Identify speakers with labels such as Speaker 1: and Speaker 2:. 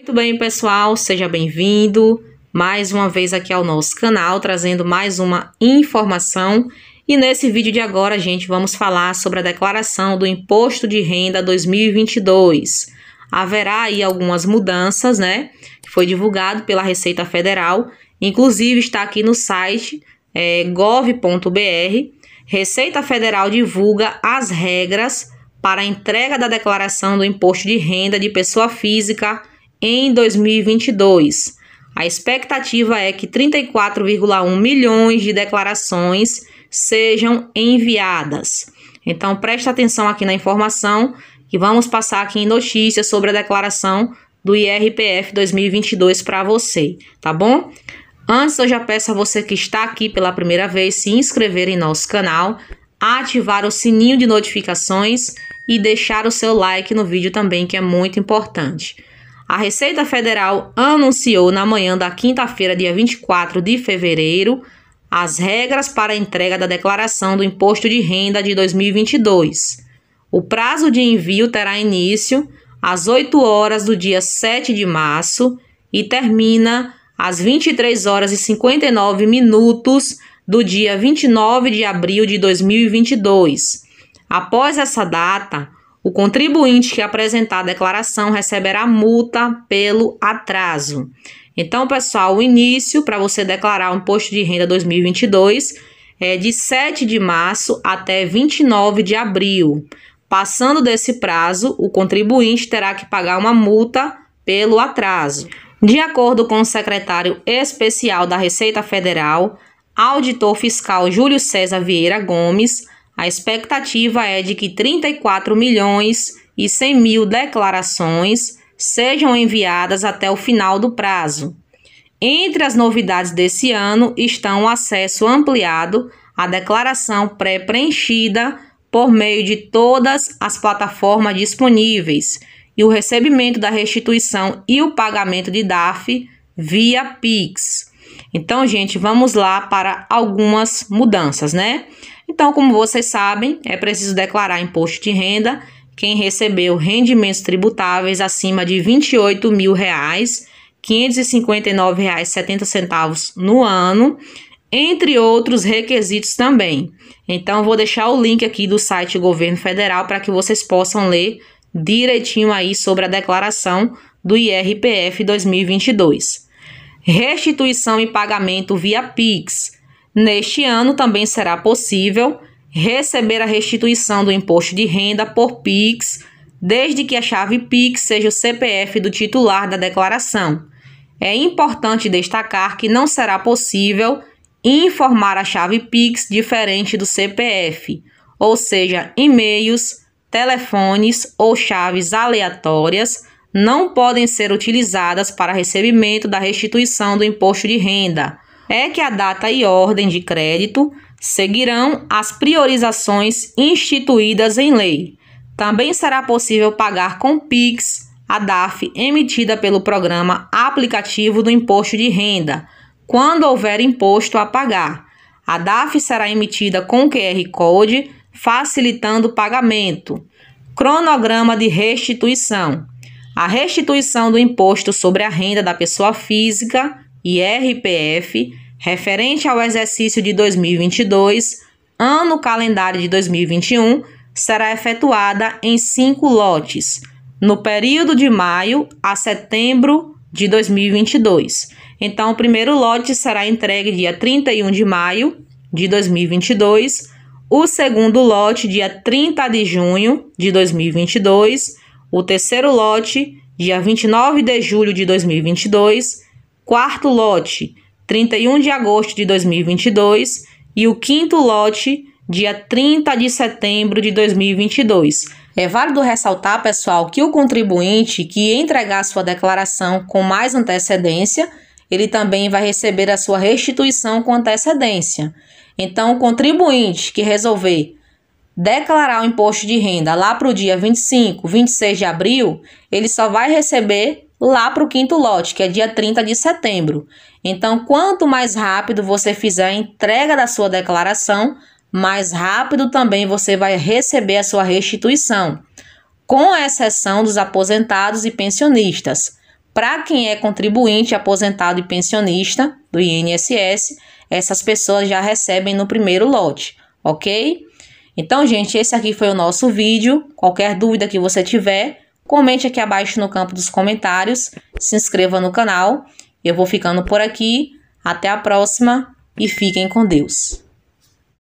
Speaker 1: Muito bem, pessoal, seja bem-vindo mais uma vez aqui ao nosso canal, trazendo mais uma informação. E nesse vídeo de agora, gente, vamos falar sobre a declaração do Imposto de Renda 2022. Haverá aí algumas mudanças, né? Que foi divulgado pela Receita Federal, inclusive está aqui no site é, gov.br. Receita Federal divulga as regras para a entrega da declaração do Imposto de Renda de Pessoa Física em 2022. A expectativa é que 34,1 milhões de declarações sejam enviadas. Então, preste atenção aqui na informação que vamos passar aqui em notícias sobre a declaração do IRPF 2022 para você, tá bom? Antes, eu já peço a você que está aqui pela primeira vez se inscrever em nosso canal, ativar o sininho de notificações e deixar o seu like no vídeo também, que é muito importante. A Receita Federal anunciou na manhã da quinta-feira, dia 24 de fevereiro, as regras para a entrega da declaração do imposto de renda de 2022. O prazo de envio terá início às 8 horas do dia 7 de março e termina às 23 horas e 59 minutos do dia 29 de abril de 2022. Após essa data, o contribuinte que apresentar a declaração receberá multa pelo atraso. Então, pessoal, o início para você declarar o imposto de renda 2022 é de 7 de março até 29 de abril. Passando desse prazo, o contribuinte terá que pagar uma multa pelo atraso. De acordo com o secretário especial da Receita Federal, auditor fiscal Júlio César Vieira Gomes, a expectativa é de que 34 milhões e 100 mil declarações sejam enviadas até o final do prazo. Entre as novidades desse ano estão o acesso ampliado à declaração pré-preenchida por meio de todas as plataformas disponíveis e o recebimento da restituição e o pagamento de DAF via Pix. Então, gente, vamos lá para algumas mudanças, né? Então, como vocês sabem, é preciso declarar imposto de renda quem recebeu rendimentos tributáveis acima de R$ 28.000, mil, reais, R$ 559,70 no ano, entre outros requisitos também. Então, vou deixar o link aqui do site do Governo Federal para que vocês possam ler direitinho aí sobre a declaração do IRPF 2022 restituição e pagamento via PIX. Neste ano também será possível receber a restituição do imposto de renda por PIX, desde que a chave PIX seja o CPF do titular da declaração. É importante destacar que não será possível informar a chave PIX diferente do CPF, ou seja, e-mails, telefones ou chaves aleatórias não podem ser utilizadas para recebimento da restituição do imposto de renda. É que a data e ordem de crédito seguirão as priorizações instituídas em lei. Também será possível pagar com PIX a DAF emitida pelo programa aplicativo do imposto de renda, quando houver imposto a pagar. A DAF será emitida com QR Code, facilitando o pagamento. Cronograma de restituição a restituição do Imposto sobre a Renda da Pessoa Física, IRPF, referente ao exercício de 2022, ano calendário de 2021, será efetuada em cinco lotes, no período de maio a setembro de 2022. Então, o primeiro lote será entregue dia 31 de maio de 2022, o segundo lote, dia 30 de junho de 2022 o terceiro lote, dia 29 de julho de 2022, quarto lote, 31 de agosto de 2022 e o quinto lote, dia 30 de setembro de 2022. É válido ressaltar, pessoal, que o contribuinte que entregar sua declaração com mais antecedência, ele também vai receber a sua restituição com antecedência. Então, o contribuinte que resolver declarar o imposto de renda lá para o dia 25, 26 de abril, ele só vai receber lá para o quinto lote, que é dia 30 de setembro. Então, quanto mais rápido você fizer a entrega da sua declaração, mais rápido também você vai receber a sua restituição, com exceção dos aposentados e pensionistas. Para quem é contribuinte, aposentado e pensionista do INSS, essas pessoas já recebem no primeiro lote, ok? Então, gente, esse aqui foi o nosso vídeo. Qualquer dúvida que você tiver, comente aqui abaixo no campo dos comentários, se inscreva no canal. Eu vou ficando por aqui. Até a próxima e fiquem com Deus.